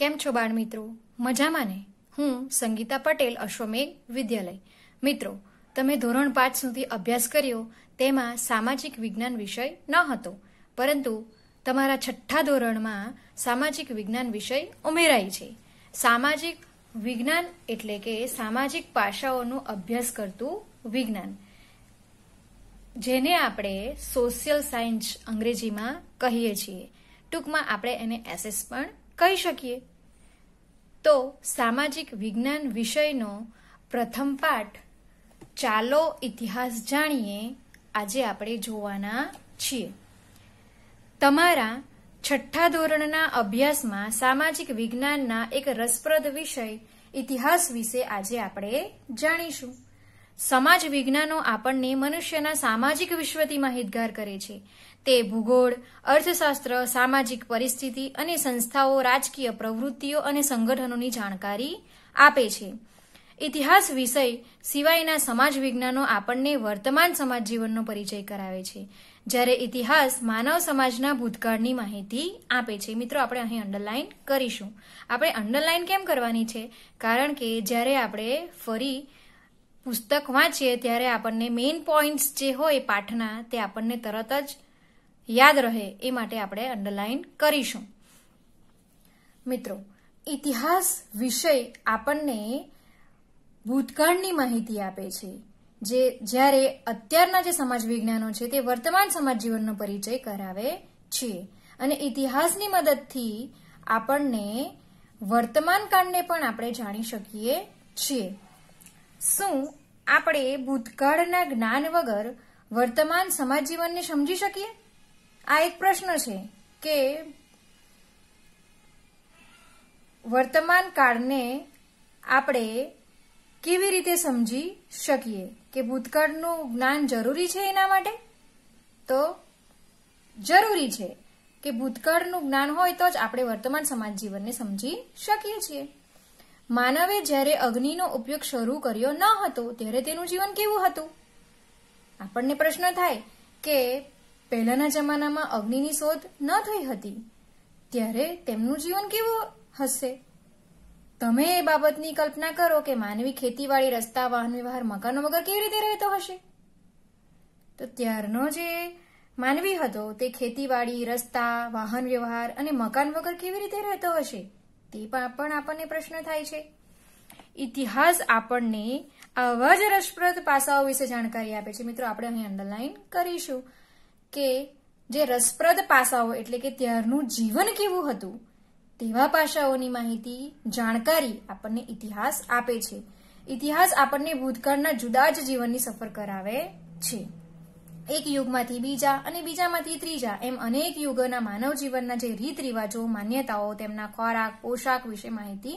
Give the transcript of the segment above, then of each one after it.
કેમ છો બાળ મિત્રો મજામાં ને હું સંગીતા પટેલ અશ્વમેઘ વિદ્યાલય મિત્રો તમે ધોરણ પાંચ સુધી અભ્યાસ કર્યો તેમાં સામાજિક વિજ્ઞાન વિષય ન હતો પરંતુ તમારા છઠ્ઠા ધોરણમાં સામાજિક વિજ્ઞાન વિષય ઉમેરાય છે સામાજિક વિજ્ઞાન એટલે કે સામાજિક પાસાઓનો અભ્યાસ કરતું વિજ્ઞાન જેને આપણે સોશિયલ સાયન્સ અંગ્રેજીમાં કહીએ છીએ ટૂંકમાં આપણે એને એસેસ પણ કહી શકીએ તો સામાજિક વિજ્ઞાન વિષયનો પ્રથમ પાઠ ચાલો ઇતિહાસ જાણીએ આજે આપણે જોવાના છીએ તમારા છઠ્ઠા ધોરણના અભ્યાસમાં સામાજિક વિજ્ઞાનના એક રસપ્રદ વિષય ઇતિહાસ વિશે આજે આપણે જાણીશું સમાજ વિજ્ઞાનો આપણને મનુષ્યના સામાજિક વિશ્વથી માહિતગાર કરે છે તે ભૂગોળ અર્થશાસ્ત્ર સામાજિક પરિસ્થિતિ અને સંસ્થાઓ રાજકીય પ્રવૃત્તિઓ અને સંગઠનોની જાણકારી આપે છે ઇતિહાસ વિષય સિવાયના સમાજ વિજ્ઞાનો આપણને વર્તમાન સમાજ જીવનનો પરિચય કરાવે છે જ્યારે ઇતિહાસ માનવ સમાજના ભૂતકાળની માહિતી આપે છે મિત્રો આપણે અહીં અંડરલાઇન કરીશું આપણે અંડરલાઇન કેમ કરવાની છે કારણ કે જ્યારે આપણે ફરી પુસ્તક વાંચીએ ત્યારે આપણને મેઇન પોઈન્ટ્સ જે હોય પાઠના તે આપણને તરત જ યાદ રહે એ માટે આપણે અંડરલાઇન કરીશું મિત્રો ઇતિહાસ વિષય આપણને ભૂતકાળની માહિતી આપે છે જે જ્યારે અત્યારના જે સમાજ વિજ્ઞાનો છે તે વર્તમાન સમાજ જીવનનો પરિચય કરાવે છે અને ઇતિહાસની મદદથી આપણને વર્તમાન કાળને પણ આપણે જાણી શકીએ છીએ શું આપણે ભૂતકાળના જ્ઞાન વગર વર્તમાન સમાજ જીવનને સમજી શકીએ આ એક પ્રશ્ન છે કે વર્તમાન કાળને આપણે કેવી રીતે સમજી શકીએ કે ભૂતકાળનું જ્ઞાન જરૂરી છે એના માટે તો જરૂરી છે કે ભૂતકાળનું જ્ઞાન હોય તો જ આપણે વર્તમાન સમાજ જીવનને સમજી શકીએ છીએ માનવે જ્યારે અગ્નિનો ઉપયોગ શરૂ કર્યો ન હતો ત્યારે તેનું જીવન કેવું હતું આપણને પ્રશ્ન થાય કે પહેલાના જમાનામાં અગ્નિની શોધ ન થઈ હતી ત્યારે તેમનું જીવન કેવું હશે તમે એ બાબતની કલ્પના કરો કે માનવી ખેતીવાડી રસ્તા વાહન વ્યવહાર મકાનો વગર કેવી રીતે રહેતો હશે તો ત્યારનો જે માનવી હતો તે ખેતીવાડી રસ્તા વાહન વ્યવહાર અને મકાન વગર કેવી રીતે રહેતો હશે તે પણ આપણને પ્રશ્ન થાય છે ઇતિહાસ આપણને આવા જ રસપ્રદ પાસાઓ વિશે જાણકારી આપે છે મિત્રો આપણે અહીં અંડરલાઈન કરીશું કે જે રસપ્રદ પાસાઓ એટલે કે ત્યારનું જીવન કેવું હતું તેવા પાસાઓની માહિતી જાણકારી આપણને ઇતિહાસ આપે છે ઇતિહાસ આપણને ભૂતકાળના જુદા જ જીવનની સફર કરાવે છે એક યુગમાંથી બીજા અને બીજામાંથી ત્રીજા એમ અનેક યુગોના માનવ જીવનના જે રીત રિવાજો માન્યતાઓ તેમના ખોરાક પોશાક વિશે માહિતી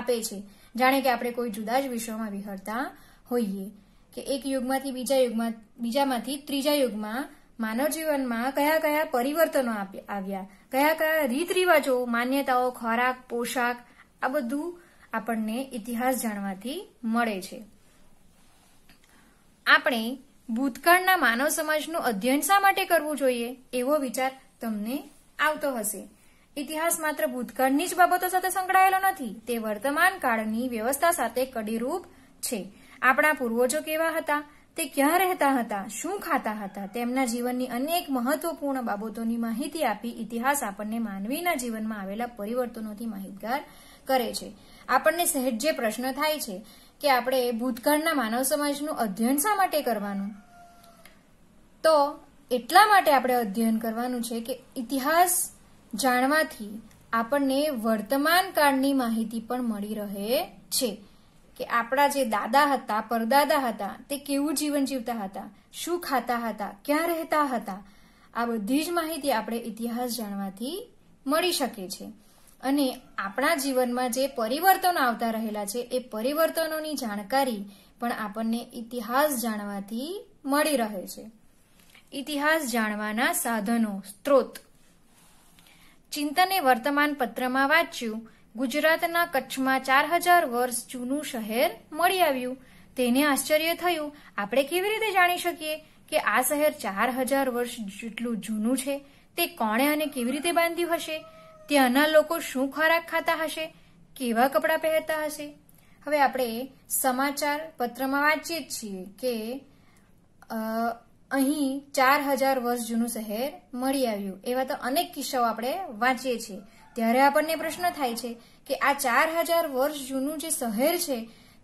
આપે છે જાણે કે આપણે કોઈ જુદા જ વિશ્વમાં વિહરતા હોઈએ કે એક યુગમાંથી બીજા યુગમાં બીજામાંથી ત્રીજા યુગમાં માનવ જીવનમાં કયા કયા પરિવર્તનો આવ્યા કયા કયા રીત રિવાજો માન્યતાઓ ખોરાક પોશાક આ બધું આપણને ઇતિહાસ જાણવાથી મળે છે આપણે ભૂતકાળના માનવ સમાજનું અધ્યયન શા માટે કરવું જોઈએ એવો વિચાર તમને આવતો હશે ઇતિહાસ માત્ર ભૂતકાળની જ બાબતો સાથે સંકળાયેલો નથી તે વર્તમાન કાળની વ્યવસ્થા સાથે કડીરૂપ છે આપણા પૂર્વજો કેવા હતા તે ક્યાં રહેતા હતા શું ખાતા હતા તેમના જીવનની અનેક મહત્વપૂર્ણ બાબતોની માહિતી આપી ઇતિહાસ આપણને માનવીના જીવનમાં આવેલા પરિવર્તનોથી માહિતગાર કરે છે આપણને સહેજ જે પ્રશ્ન થાય છે કે આપણે ભૂતકાળના માનવ સમાજનું અધ્યયન શા માટે કરવાનું તો એટલા માટે આપણે અધ્યયન કરવાનું છે કે ઇતિહાસ જાણવાથી આપણને વર્તમાન કાળની માહિતી પણ મળી રહે છે કે આપણા જે દાદા હતા પરદાદા હતા તે કેવું જીવન જીવતા હતા શું ખાતા હતા ક્યાં રહેતા હતા આ બધી જ માહિતી આપણે ઇતિહાસ જાણવાથી મળી શકે છે અને આપણા જીવનમાં જે પરિવર્તનો આવતા રહેલા છે એ પરિવર્તનોની જાણકારી પણ આપણને ઇતિહાસ જાણવાથી મળી રહે છે ઇતિહાસ જાણવાના સાધનો સ્ત્રોત ચિંતને વર્તમાન પત્રમાં વાંચ્યું ગુજરાતના કચ્છમાં ચાર હજાર વર્ષ જૂનું શહેર મળી આવ્યું તેને આશ્ચર્ય થયું આપણે કેવી રીતે જાણી શકીએ કે આ શહેર ચાર હજાર વર્ષ જેટલું જૂનું છે તે કોણે અને કેવી રીતે બાંધ્યું હશે ત્યાંના લોકો શું ખોરાક ખાતા હશે કેવા કપડાં પહેરતા હશે હવે આપણે સમાચાર પત્રમાં વાંચીએ જ છીએ કે અહીં ચાર હજાર વર્ષ જૂનું શહેર મળી આવ્યું એવા તો અનેક કિસ્સાઓ આપણે વાંચીએ છીએ ત્યારે આપણને પ્રશ્ન થાય છે કે આ ચાર હજાર વર્ષ જૂનું જે શહેર છે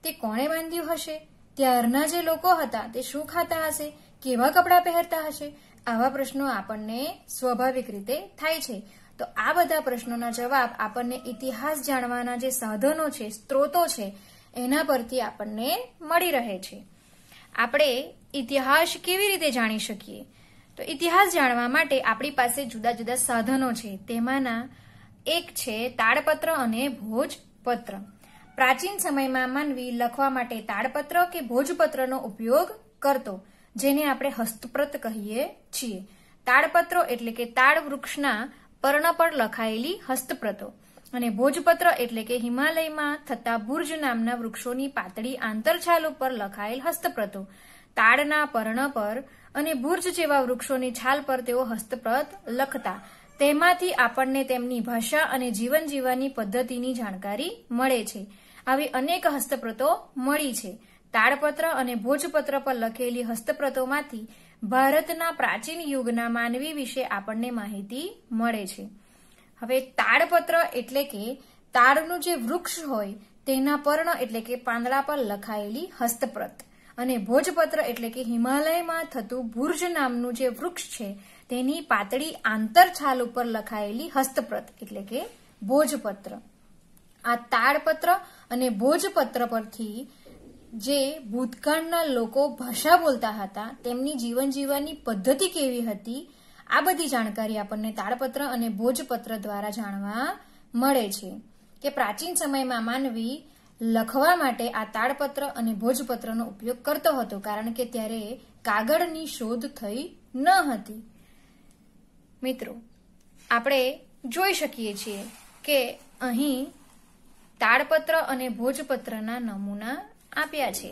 તે કોણે બાંધ્યું હશે ત્યારના જે લોકો હતા તે શું ખાતા હશે કેવા કપડાં પહેરતા હશે આવા પ્રશ્નો આપણને સ્વાભાવિક રીતે થાય છે તો આ બધા પ્રશ્નોના જવાબ આપણને ઇતિહાસ જાણવાના જે સાધનો છે સ્ત્રોતો છે એના પરથી આપણને મળી રહે છે આપણે ઇતિહાસ કેવી રીતે જાણી શકીએ તો ઇતિહાસ જાણવા માટે આપણી પાસે જુદા જુદા સાધનો છે તેમાંના એક છે તાડપત્ર અને ભોજપત્ર પ્રાચીન સમયમાં માનવી લખવા માટે તાડપત્ર કે ભોજપત્રનો ઉપયોગ કરતો જેને આપણે હસ્તપ્રત કહીએ છીએ તાડપત્રો એટલે કે તાડ વૃક્ષના પર્ણ પર લખાયેલી હસ્તપ્રતો અને ભોજપત્ર એટલે કે હિમાલયમાં થતા ભુર્જ નામના વૃક્ષોની પાતળી આંતરછાલ ઉપર લખાયેલ હસ્તપ્રતો તાડના પર્ણ પર અને ભુર્જ જેવા વૃક્ષોની છાલ પર તેઓ હસ્તપ્રત લખતા તેમાંથી આપણને તેમની ભાષા અને જીવન જીવવાની પદ્ધતિની જાણકારી મળે છે આવી અનેક હસ્તપ્રતો મળી છે તાડપત્ર અને ભોજપત્ર પર લખેલી હસ્તપ્રતોમાંથી ભારતના પ્રાચીન યુગના માનવી વિશે આપણને માહિતી મળે છે હવે તાડપત્ર એટલે કે તાડનું જે વૃક્ષ હોય તેના પર્ણ એટલે કે પાંદડા પર લખાયેલી હસ્તપ્રત અને ભોજપત્ર એટલે કે હિમાલયમાં થતું ભુર્જ નામનું જે વૃક્ષ છે તેની પાતળી આંતરછાલ ઉપર લખાયેલી હસ્તપ્રત એટલે કે ભોજપત્ર આ તાડપત્ર અને ભોજપત્ર પરથી જે ભૂતકાળના લોકો ભાષા બોલતા હતા તેમની જીવન જીવવાની પદ્ધતિ કેવી હતી આ બધી જાણકારી આપણને તાળપત્ર અને ભોજપત્ર દ્વારા જાણવા મળે છે કે પ્રાચીન સમયમાં માનવી લખવા માટે આ તાળપત્ર અને ભોજપત્રનો ઉપયોગ કરતો હતો કારણ કે ત્યારે કાગળની શોધ થઈ ન હતી મિત્રો આપણે જોઈ શકીએ છીએ કે અહીં તાળપત્ર અને ભોજપત્રના નમૂના આપ્યા છે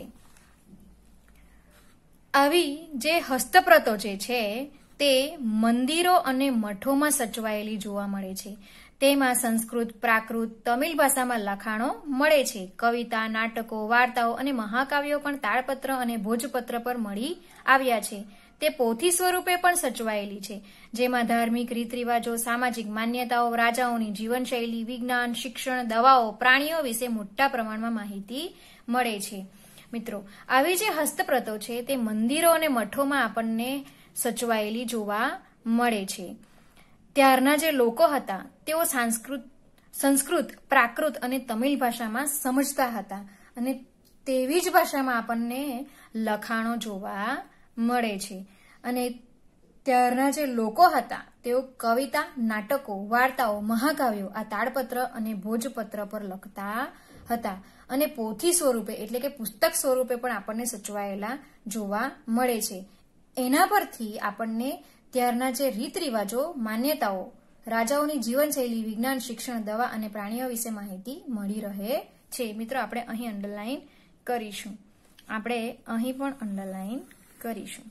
આવી જે હસ્તપ્રતો જે છે તે મંદિરો અને મઠોમાં સચવાયેલી જોવા મળે છે તેમાં સંસ્કૃત પ્રાકૃત તમિલ ભાષામાં લખાણો મળે છે કવિતા નાટકો વાર્તાઓ અને મહાકાવ્યો પણ તાળપત્ર અને ભોજપત્ર પર મળી આવ્યા છે તે પોથી સ્વરૂપે પણ સચવાયેલી છે જેમાં ધાર્મિક રીતરિવાજો સામાજિક માન્યતાઓ રાજાઓની જીવનશૈલી વિજ્ઞાન શિક્ષણ દવાઓ પ્રાણીઓ વિશે મોટા પ્રમાણમાં માહિતી મળે છે મિત્રો આવી જે હસ્તપ્રતો છે તે મંદિરો અને મઠોમાં આપણને સચવાયેલી જોવા મળે છે ત્યારના જે લોકો હતા તેઓ સાંસ્કૃત સંસ્કૃત પ્રાકૃત અને તમિલ ભાષામાં સમજતા હતા અને તેવી જ ભાષામાં આપણને લખાણો જોવા મળે છે અને ત્યારના જે લોકો હતા તેઓ કવિતા નાટકો વાર્તાઓ મહાકાવ્યો આ તાડપત્ર અને ભોજપત્ર પર લખતા હતા અને પોથી સ્વરૂપે એટલે કે પુસ્તક સ્વરૂપે પણ આપણને સચવાયેલા જોવા મળે છે એના પરથી આપણને ત્યારના જે રીત રિવાજો માન્યતાઓ રાજાઓની જીવનશૈલી વિજ્ઞાન શિક્ષણ દવા અને પ્રાણીઓ વિશે માહિતી મળી રહે છે મિત્રો આપણે અહીં અંડરલાઇન કરીશું આપણે અહીં પણ અંડરલાઇન કરીશું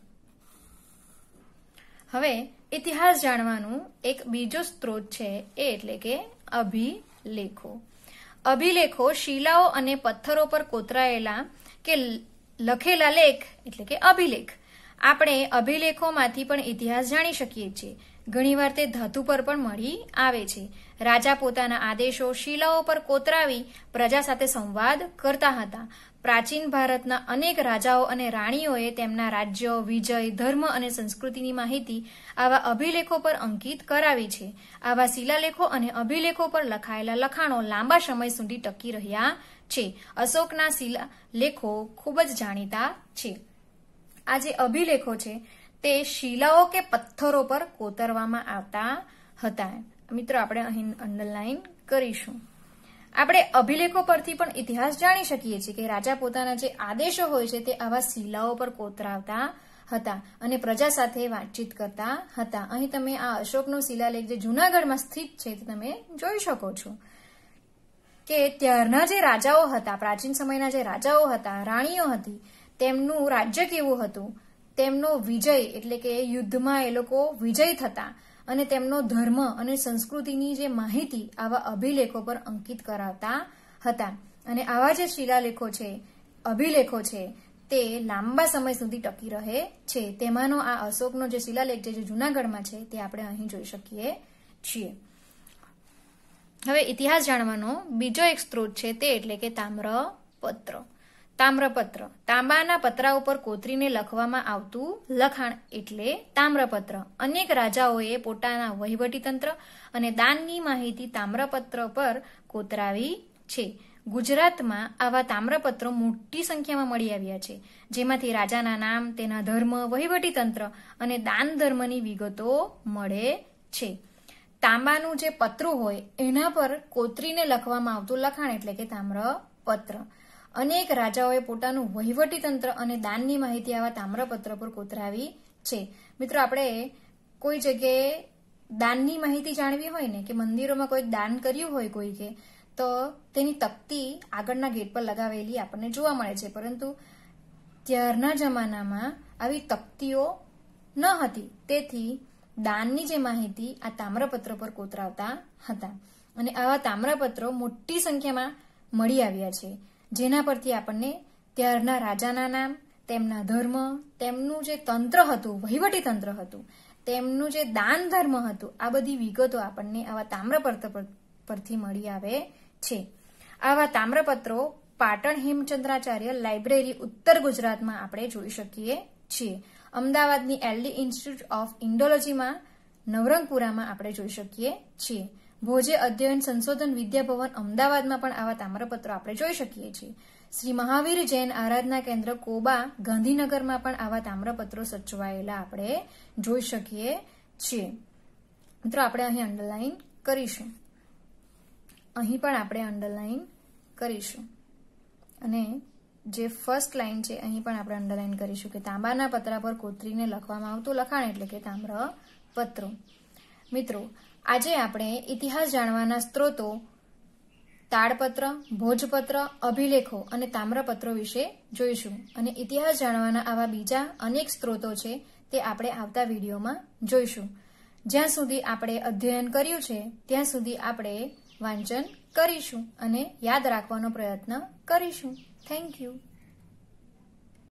હવે ઇતિહાસ જાણવાનું એક બીજો સ્ત્રોત છે એ એટલે કે અભિલેખો અભિલેખો શિલાઓ અને પથ્થરો પર કોતરાયેલા કે લખેલા લેખ એટલે કે અભિલેખ આપણે અભિલેખોમાંથી પણ ઇતિહાસ જાણી શકીએ છીએ ઘણીવાર તે ધાતુ પર પણ મળી આવે છે રાજા પોતાના આદેશો શિલાઓ પર કોતરાવી પ્રજા સાથે સંવાદ કરતા હતા પ્રાચીન ભારતના અનેક રાજાઓ અને રાણીઓએ તેમના રાજ્ય વિજય ધર્મ અને સંસ્કૃતિની માહિતી આવા અભિલેખો પર અંકિત કરાવી છે આવા શિલાલેખો અને અભિલેખો પર લખાયેલા લખાણો લાંબા સમય સુધી ટકી રહ્યા છે અશોકના શિલાલેખો ખૂબ જ જાણીતા છે આ જે અભિલેખો છે તે શિલાઓ કે પથ્થરો પર કોતરવામાં આવતા હતા મિત્રો આપણે અહીં અંડરલાઈન કરીશું આપણે અભિલેખો પરથી પણ ઇતિહાસ જાણી શકીએ છીએ કે રાજા પોતાના જે આદેશો હોય છે તે આવા શિલાઓ પર કોતરાવતા હતા અને પ્રજા સાથે વાતચીત કરતા હતા અહીં તમે આ અશોકનો શિલાલેખ જે જૂનાગઢમાં સ્થિત છે તે તમે જોઈ શકો છો કે ત્યારના જે રાજાઓ હતા પ્રાચીન સમયના જે રાજાઓ હતા રાણીઓ હતી તેમનું રાજ્ય કેવું હતું તેમનો વિજય એટલે કે યુદ્ધમાં એ લોકો વિજય થતા અને તેમનો ધર્મ અને સંસ્કૃતિની જે માહિતી આવા અભિલેખો પર અંકિત કરાવતા હતા અને આવા જે શિલાલેખો છે અભિલેખો છે તે લાંબા સમય સુધી ટકી રહે છે તેમાંનો આ અશોકનો જે શિલાલેખ જે જુનાગઢમાં છે તે આપણે અહીં જોઈ શકીએ છીએ હવે ઇતિહાસ જાણવાનો બીજો એક સ્ત્રોત છે તે એટલે કે તામ્ર પત્ર તામ્રપત્ર તાંબાના પત્રા ઉપર કોતરીને લખવામાં આવતું લખાણ એટલે તામ્રપત્ર અનેક રાજાઓએ પોતાના વહીવટીતંત્ર અને દાનની માહિતી તામ્રપત્ર પર કોતરાવી છે ગુજરાતમાં આવા તામ્રપત્રો મોટી સંખ્યામાં મળી આવ્યા છે જેમાંથી રાજાના નામ તેના ધર્મ વહીવટીતંત્ર અને દાન ધર્મની વિગતો મળે છે તાંબાનું જે પતરું હોય એના પર કોતરીને લખવામાં આવતું લખાણ એટલે કે તામ્રપત્ર અનેક રાજાઓએ પોતાનું વહીવટી તંત્ર અને દાનની માહિતી આવા તામ્રપત્ર પર કોતરાવી છે મિત્રો આપણે કોઈ જગ્યાએ દાનની માહિતી જાણવી હોય ને કે મંદિરોમાં કોઈ દાન કર્યું હોય કોઈ કે તો તેની તકતી આગળના ગેટ પર લગાવેલી આપણને જોવા મળે છે પરંતુ ત્યારના જમાનામાં આવી તકતીઓ ન હતી તેથી દાનની જે માહિતી આ તામ્રપત્ર પર કોતરાવતા હતા અને આવા તામ્રપત્રો મોટી સંખ્યામાં મળી આવ્યા છે જેના પરથી આપણને ત્યારના રાજાના નામ તેમના ધર્મ તેમનું જે તંત્ર હતું વહીવટી તંત્ર હતું તેમનું જે દાન ધર્મ હતું આ બધી વિગતો આપણને આવા તામ્રપત્ર પરથી મળી આવે છે આવા તામ્રપત્રો પાટણ હેમચંદ્રાચાર્ય લાઇબ્રેરી ઉત્તર ગુજરાતમાં આપણે જોઈ શકીએ છીએ અમદાવાદની એલડી ઇન્સ્ટિટ્યૂટ ઓફ ઇન્ડોલોજીમાં નવરંગપુરામાં આપણે જોઈ શકીએ છીએ ભોજે અધ્યયન સંશોધન વિદ્યાભવન અમદાવાદમાં પણ આવા તામ્રપત્રો આપણે જોઈ શકીએ છીએ શ્રી મહાવીર જૈન આરાધના કેન્દ્ર કોબા ગાંધીનગરમાં પણ આવા તામ્રપત્રો સચવાયેલા આપણે જોઈ શકીએ છીએ મિત્રો આપણે અહીં અંડરલાઇન કરીશું અહીં પણ આપણે અંડરલાઇન કરીશું અને જે ફર્સ્ટ લાઇન છે અહીં પણ આપણે અંડરલાઇન કરીશું કે તાંબાના પત્રા પર કોતરીને લખવામાં આવતું લખાણ એટલે કે તામ્રપત્રો મિત્રો આજે આપણે ઇતિહાસ જાણવાના સ્ત્રોતો તાડપત્ર ભોજપત્ર અભિલેખો અને તામ્રપત્રો વિશે જોઈશું અને ઇતિહાસ જાણવાના આવા બીજા અનેક સ્ત્રોતો છે તે આપણે આવતા વિડીયોમાં જોઈશું જ્યાં સુધી આપણે અધ્યયન કર્યું છે ત્યાં સુધી આપણે વાંચન કરીશું અને યાદ રાખવાનો પ્રયત્ન કરીશું થેન્ક યુ